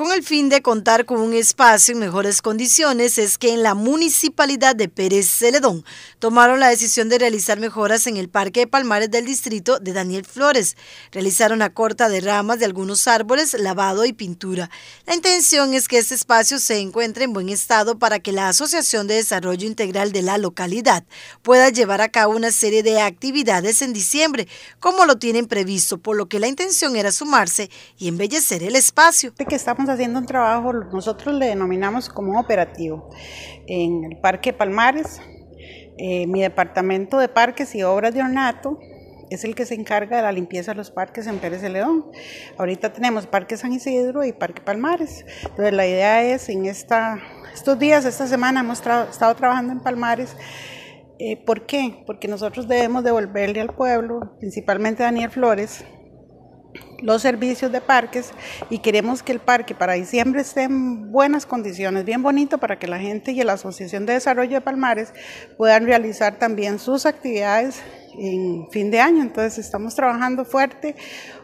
Con el fin de contar con un espacio en mejores condiciones, es que en la municipalidad de Pérez Celedón tomaron la decisión de realizar mejoras en el Parque de Palmares del distrito de Daniel Flores. Realizaron la corta de ramas de algunos árboles, lavado y pintura. La intención es que este espacio se encuentre en buen estado para que la Asociación de Desarrollo Integral de la localidad pueda llevar a cabo una serie de actividades en diciembre, como lo tienen previsto, por lo que la intención era sumarse y embellecer el espacio. Que haciendo un trabajo, nosotros le denominamos como operativo, en el Parque Palmares. Eh, mi departamento de parques y obras de ornato es el que se encarga de la limpieza de los parques en Pérez de León. Ahorita tenemos Parque San Isidro y Parque Palmares. Entonces la idea es en esta, estos días, esta semana hemos estado trabajando en Palmares. Eh, ¿Por qué? Porque nosotros debemos devolverle al pueblo, principalmente a Daniel Flores, los servicios de parques y queremos que el parque para diciembre esté en buenas condiciones, bien bonito para que la gente y la Asociación de Desarrollo de Palmares puedan realizar también sus actividades en fin de año. Entonces estamos trabajando fuerte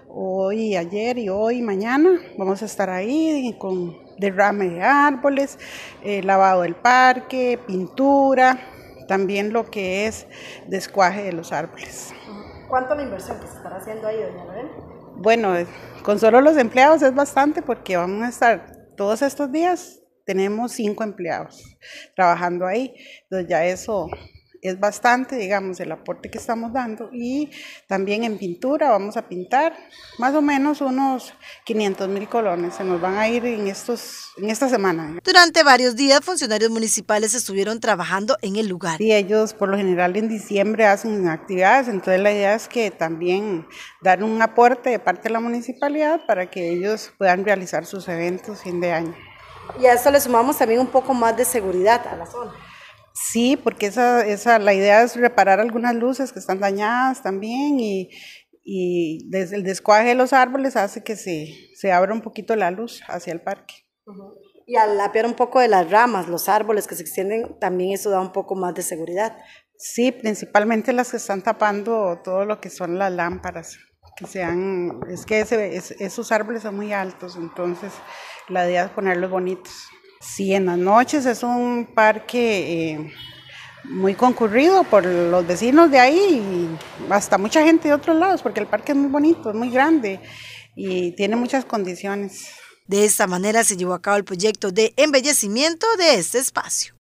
hoy, ayer y hoy, mañana. Vamos a estar ahí con derrame de árboles, eh, lavado del parque, pintura, también lo que es descuaje de los árboles. ¿Cuánto la inversión que se estará haciendo ahí, doña Lorena? bueno, con solo los empleados es bastante porque vamos a estar todos estos días, tenemos cinco empleados trabajando ahí, entonces ya eso es bastante, digamos, el aporte que estamos dando. Y también en pintura vamos a pintar más o menos unos 500 mil colones. Se nos van a ir en, estos, en esta semana. Durante varios días, funcionarios municipales estuvieron trabajando en el lugar. Y ellos, por lo general, en diciembre hacen actividades. Entonces, la idea es que también dar un aporte de parte de la municipalidad para que ellos puedan realizar sus eventos fin de año. Y a eso le sumamos también un poco más de seguridad a la zona. Sí, porque esa, esa, la idea es reparar algunas luces que están dañadas también y, desde el descuaje de los árboles hace que se, se abra un poquito la luz hacia el parque. Y al apiar un poco de las ramas, los árboles que se extienden, también eso da un poco más de seguridad. Sí, principalmente las que están tapando todo lo que son las lámparas. Que sean, es que esos árboles son muy altos, entonces la idea es ponerlos bonitos. Sí, en las noches es un parque eh, muy concurrido por los vecinos de ahí y hasta mucha gente de otros lados, porque el parque es muy bonito, es muy grande y tiene muchas condiciones. De esta manera se llevó a cabo el proyecto de embellecimiento de este espacio.